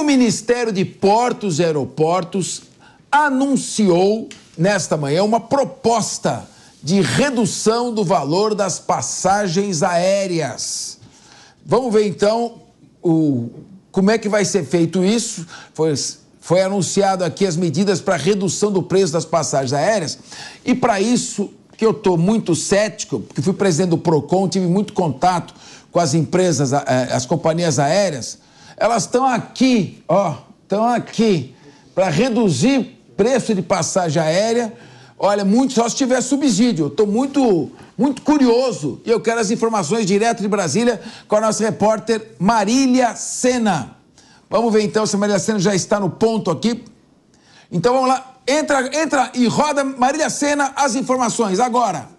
o Ministério de Portos e Aeroportos anunciou nesta manhã uma proposta de redução do valor das passagens aéreas. Vamos ver então o, como é que vai ser feito isso. Foi, foi anunciado aqui as medidas para redução do preço das passagens aéreas. E para isso, que eu estou muito cético, porque fui presidente do PROCON, tive muito contato com as empresas, as companhias aéreas, elas estão aqui, ó, estão aqui para reduzir preço de passagem aérea. Olha, muito só se tiver subsídio. Estou muito, muito curioso e eu quero as informações direto de Brasília com a nossa repórter Marília Sena. Vamos ver então se a Marília Sena já está no ponto aqui. Então vamos lá, entra, entra e roda Marília Sena as informações agora.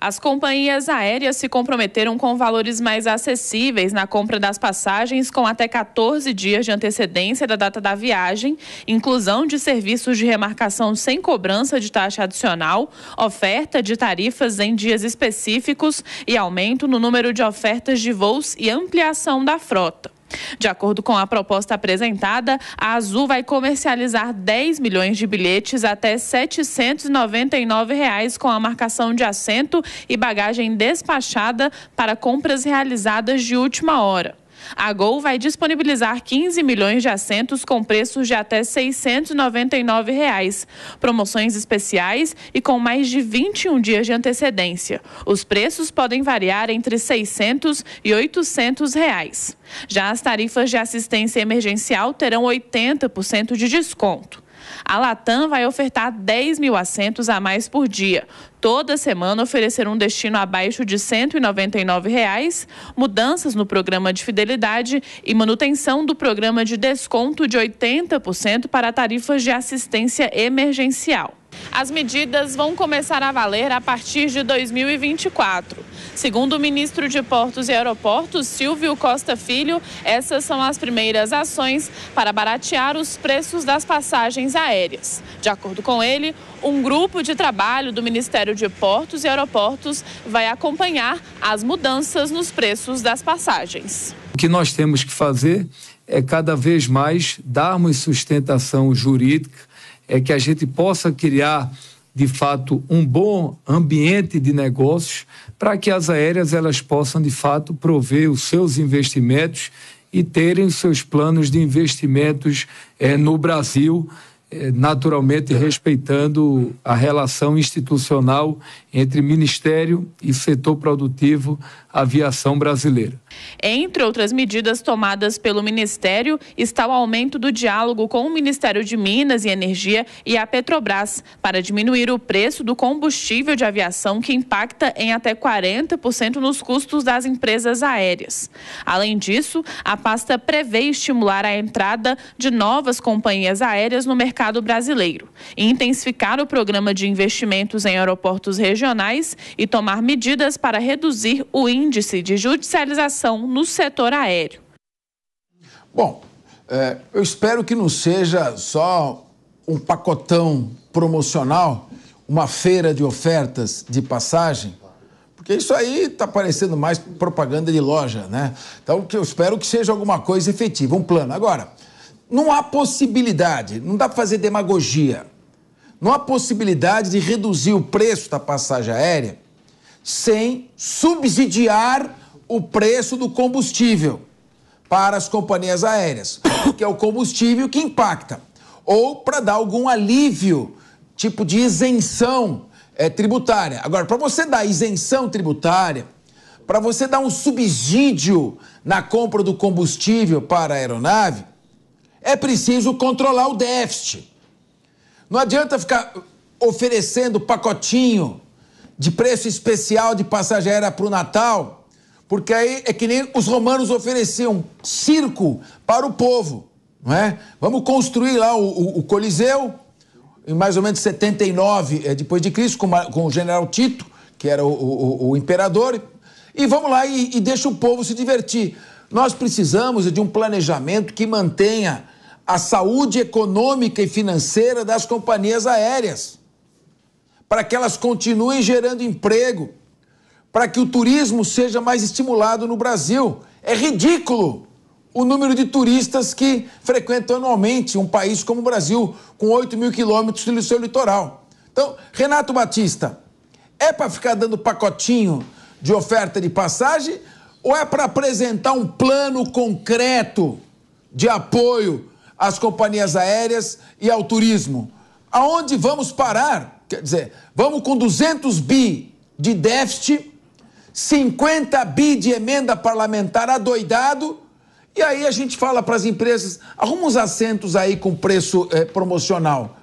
As companhias aéreas se comprometeram com valores mais acessíveis na compra das passagens com até 14 dias de antecedência da data da viagem, inclusão de serviços de remarcação sem cobrança de taxa adicional, oferta de tarifas em dias específicos e aumento no número de ofertas de voos e ampliação da frota. De acordo com a proposta apresentada, a Azul vai comercializar 10 milhões de bilhetes até R$ 799 com a marcação de assento e bagagem despachada para compras realizadas de última hora. A Gol vai disponibilizar 15 milhões de assentos com preços de até R$ 699. Reais, promoções especiais e com mais de 21 dias de antecedência. Os preços podem variar entre 600 e 800 reais. Já as tarifas de assistência emergencial terão 80% de desconto. A Latam vai ofertar 10 mil assentos a mais por dia. Toda semana oferecer um destino abaixo de R$ 199, reais, mudanças no programa de fidelidade e manutenção do programa de desconto de 80% para tarifas de assistência emergencial. As medidas vão começar a valer a partir de 2024. Segundo o ministro de Portos e Aeroportos, Silvio Costa Filho, essas são as primeiras ações para baratear os preços das passagens aéreas. De acordo com ele, um grupo de trabalho do Ministério de Portos e Aeroportos vai acompanhar as mudanças nos preços das passagens. O que nós temos que fazer é cada vez mais darmos sustentação jurídica é que a gente possa criar de fato um bom ambiente de negócios para que as aéreas elas possam de fato prover os seus investimentos e terem os seus planos de investimentos é, no Brasil é, naturalmente respeitando a relação institucional entre Ministério e setor produtivo aviação brasileira. Entre outras medidas tomadas pelo Ministério está o aumento do diálogo com o Ministério de Minas e Energia e a Petrobras para diminuir o preço do combustível de aviação que impacta em até 40% nos custos das empresas aéreas. Além disso, a pasta prevê estimular a entrada de novas companhias aéreas no mercado mercado brasileiro, intensificar o programa de investimentos em aeroportos regionais e tomar medidas para reduzir o índice de judicialização no setor aéreo. Bom, é, eu espero que não seja só um pacotão promocional, uma feira de ofertas de passagem, porque isso aí está parecendo mais propaganda de loja, né? Então, que eu espero que seja alguma coisa efetiva, um plano. Agora, não há possibilidade, não dá para fazer demagogia, não há possibilidade de reduzir o preço da passagem aérea sem subsidiar o preço do combustível para as companhias aéreas, que é o combustível que impacta, ou para dar algum alívio, tipo de isenção é, tributária. Agora, para você dar isenção tributária, para você dar um subsídio na compra do combustível para a aeronave, é preciso controlar o déficit. Não adianta ficar oferecendo pacotinho de preço especial de passageira para o Natal, porque aí é que nem os romanos ofereciam circo para o povo. Não é? Vamos construir lá o, o, o Coliseu, em mais ou menos 79 é, depois de Cristo, com, com o general Tito, que era o, o, o imperador, e vamos lá e, e deixa o povo se divertir. Nós precisamos de um planejamento que mantenha a saúde econômica e financeira das companhias aéreas, para que elas continuem gerando emprego, para que o turismo seja mais estimulado no Brasil. É ridículo o número de turistas que frequentam anualmente um país como o Brasil, com 8 mil quilômetros do seu litoral. Então, Renato Batista, é para ficar dando pacotinho de oferta de passagem ou é para apresentar um plano concreto de apoio às companhias aéreas e ao turismo. Aonde vamos parar? Quer dizer, vamos com 200 bi de déficit, 50 bi de emenda parlamentar adoidado, e aí a gente fala para as empresas: arruma uns assentos aí com preço eh, promocional.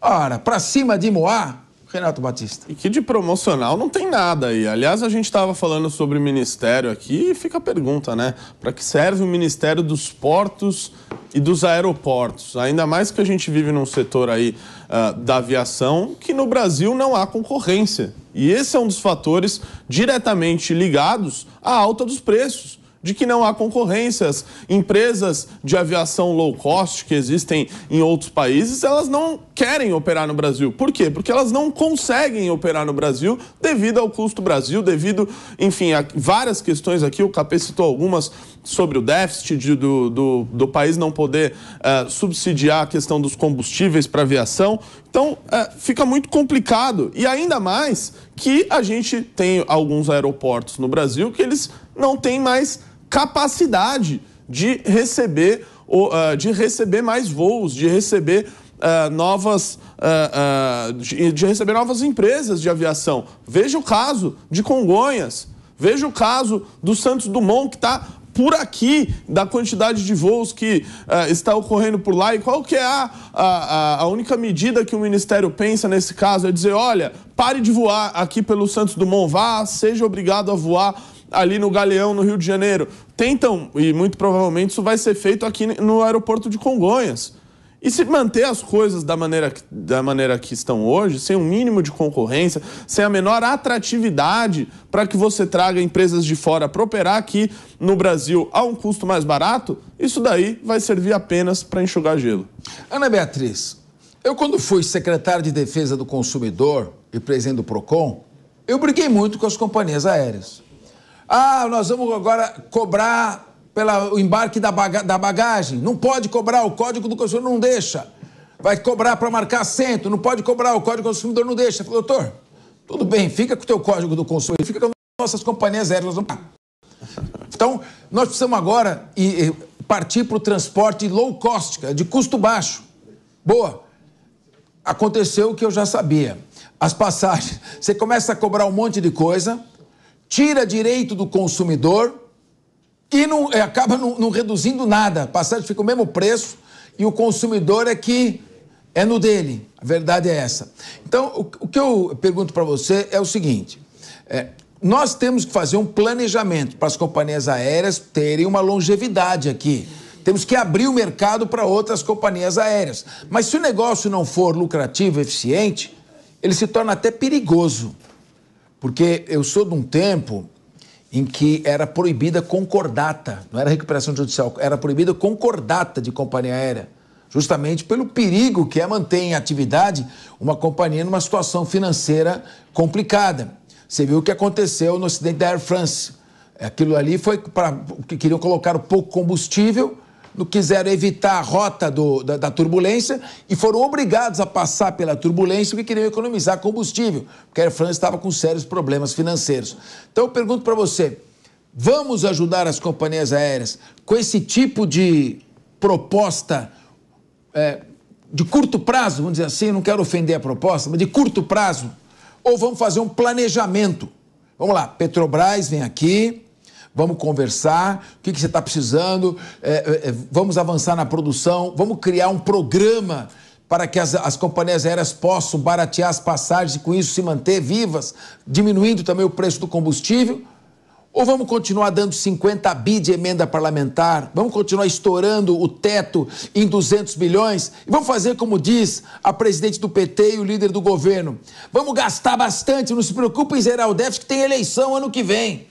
Ora, para cima de Moá, Renato Batista. E que de promocional não tem nada aí. Aliás, a gente estava falando sobre o ministério aqui e fica a pergunta, né? Para que serve o Ministério dos Portos e dos Aeroportos? Ainda mais que a gente vive num setor aí uh, da aviação que no Brasil não há concorrência. E esse é um dos fatores diretamente ligados à alta dos preços de que não há concorrências. Empresas de aviação low cost que existem em outros países, elas não querem operar no Brasil. Por quê? Porque elas não conseguem operar no Brasil devido ao custo Brasil, devido, enfim, a várias questões aqui, o Capê citou algumas sobre o déficit de, do, do, do, país não poder uh, subsidiar a questão dos combustíveis para aviação. Então, uh, fica muito complicado. E ainda mais que a gente tem alguns aeroportos no Brasil que eles não tem mais capacidade de receber, ah, de receber mais voos, de receber Uh, novas, uh, uh, de, de, receber novas empresas de aviação. Veja o caso de Congonhas, veja o caso do Santos Dumont, que está por aqui da quantidade de voos que está ocorrendo por lá e qual que é a, a, a única medida que o Ministério pensa nesse caso é dizer, olha, pare de voar aqui pelo Santos Dumont, vá, seja obrigado a voar ali no Galeão, no Rio de Janeiro. Tentam, e muito provavelmente isso vai ser feito aqui no aeroporto de Congonhas. E se manter as coisas da maneira, que, da maneira que estão hoje, sem o um mínimo de concorrência, sem a menor atratividade para que você traga empresas de fora para operar aqui no Brasil a um custo mais barato, isso daí vai servir apenas para enxugar gelo. Ana Beatriz, eu quando fui secretário de Defesa do Consumidor e presidente do PROCON, eu briguei muito com as companhias aéreas. Ah, nós vamos agora cobrar pelo embarque da, baga da bagagem. Não pode cobrar, o Código do Consumidor não deixa. Vai cobrar para marcar assento, não pode cobrar, o Código do Consumidor não deixa. Falei, doutor, tudo bem, fica com o teu Código do Consumidor, fica com as nossas companhias aéreas. Então, nós precisamos agora partir para o transporte low cost, é de custo baixo. Boa. Aconteceu o que eu já sabia. As passagens, você começa a cobrar um monte de coisa tira direito do consumidor e não, é, acaba não, não, reduzindo nada. A passagem fica o mesmo preço e o consumidor é que é no dele. A verdade é essa. Então, o, o que eu pergunto para você é o seguinte: é, nós temos que fazer um planejamento para as companhias aéreas terem uma longevidade aqui. Temos que abrir o mercado para outras companhias aéreas. Mas se o negócio não for lucrativo, eficiente, ele se torna até perigoso. Porque eu sou de um tempo em que era proibida concordata, não era recuperação judicial, era proibida concordata de companhia aérea, justamente pelo perigo que é manter em atividade uma companhia numa situação financeira complicada. Você viu o que aconteceu no acidente da Air France. Aquilo ali foi para que queriam colocar pouco combustível quiseram evitar a rota do, da, da, turbulência e foram obrigados a passar pela turbulência porque queriam economizar combustível, porque a Air France estava com sérios problemas financeiros. Então eu pergunto para você: vamos ajudar as companhias aéreas com esse tipo de proposta é, de curto prazo, vamos dizer assim, não quero ofender a proposta, mas de curto prazo, ou vamos fazer um planejamento? Vamos lá, Petrobras vem aqui, Vamos conversar, o que, que você está precisando, é, é, é, vamos avançar na produção, vamos criar um programa para que as, as companhias aéreas possam baratear as passagens e com isso se manter vivas, diminuindo também o preço do combustível. Ou vamos continuar dando 50 bi de emenda parlamentar? Vamos continuar estourando o teto em 200 bilhões? E vamos fazer como diz a presidente do PT e o líder do governo. Vamos gastar bastante, não se preocupe em zerar o déficit que tem eleição ano que vem.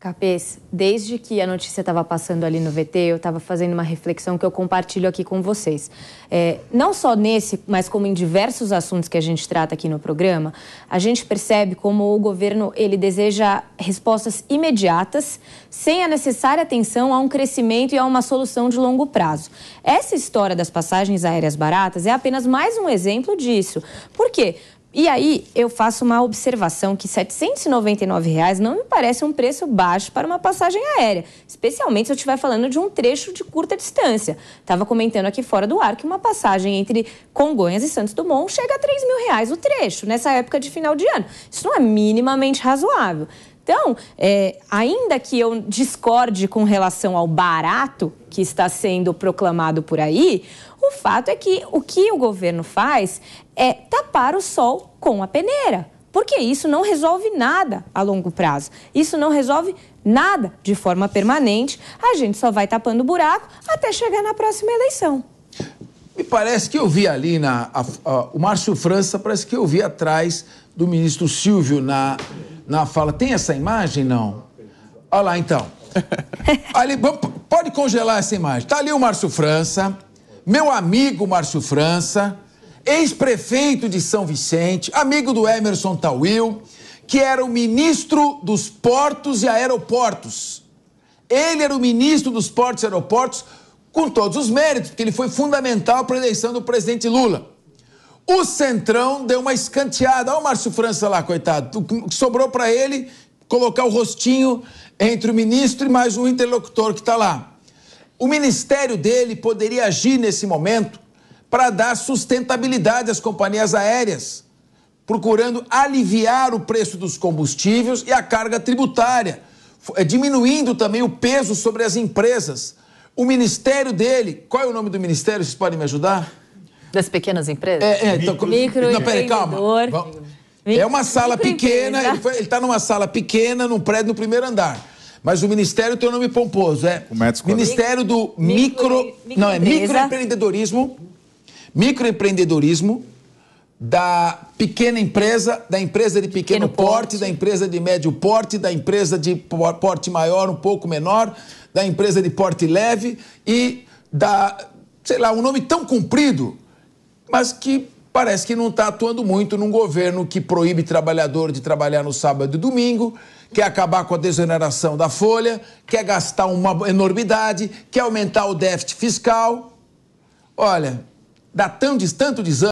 Capês, desde que a notícia estava passando ali no VT, eu estava fazendo uma reflexão que eu compartilho aqui com vocês. É, não só nesse, mas como em diversos assuntos que a gente trata aqui no programa, a gente percebe como o governo ele deseja respostas imediatas, sem a necessária atenção a um crescimento e a uma solução de longo prazo. Essa história das passagens aéreas baratas é apenas mais um exemplo disso. Por quê? E aí eu faço uma observação que R$ 799 reais não me parece um preço baixo para uma passagem aérea, especialmente se eu estiver falando de um trecho de curta distância. Estava comentando aqui fora do ar que uma passagem entre Congonhas e Santos Dumont chega a 3 mil reais o trecho nessa época de final de ano. Isso não é minimamente razoável. Então, é, ainda que eu discorde com relação ao barato que está sendo proclamado por aí, o fato é que o que o governo faz é tapar o sol com a peneira. Porque isso não resolve nada a longo prazo. Isso não resolve nada de forma permanente. A gente só vai tapando o buraco até chegar na próxima eleição. Me parece que eu vi ali na. A, a, o Márcio França, parece que eu vi atrás do ministro Silvio na, na fala. Tem essa imagem? Não. Olha lá então. ali, pode congelar essa imagem. Está ali o Márcio França, meu amigo Márcio França ex-prefeito de São Vicente, amigo do Emerson Tawil, que era o ministro dos portos e aeroportos. Ele era o ministro dos portos e aeroportos com todos os méritos, porque ele foi fundamental para a eleição do presidente Lula. O Centrão deu uma escanteada. Olha o Márcio França lá, coitado. O que sobrou para ele colocar o rostinho entre o ministro e mais um interlocutor que está lá. O ministério dele poderia agir nesse momento para dar sustentabilidade às companhias aéreas, procurando aliviar o preço dos combustíveis e a carga tributária, eh, diminuindo também o peso sobre as empresas. O ministério dele, qual é o nome do ministério? Vocês podem me ajudar? Das pequenas empresas? É, é então, Micro não, peraí, calma. É uma sala pequena, ele está numa sala pequena, num prédio no primeiro andar. Mas o ministério tem um nome pomposo, é o Ministério do Micro, micro não é microempreendedorismo microempreendedorismo, da pequena empresa, da empresa de pequeno, pequeno porte, porte, da empresa de médio porte, da empresa de porte maior, um pouco menor, da empresa de porte leve e da, sei lá, um nome tão comprido, mas que parece que não está atuando muito num governo que proíbe trabalhador de trabalhar no sábado e domingo, quer acabar com a desoneração da folha, quer gastar uma enormidade, quer aumentar o déficit fiscal. Olha, dá tão tanto desânimo.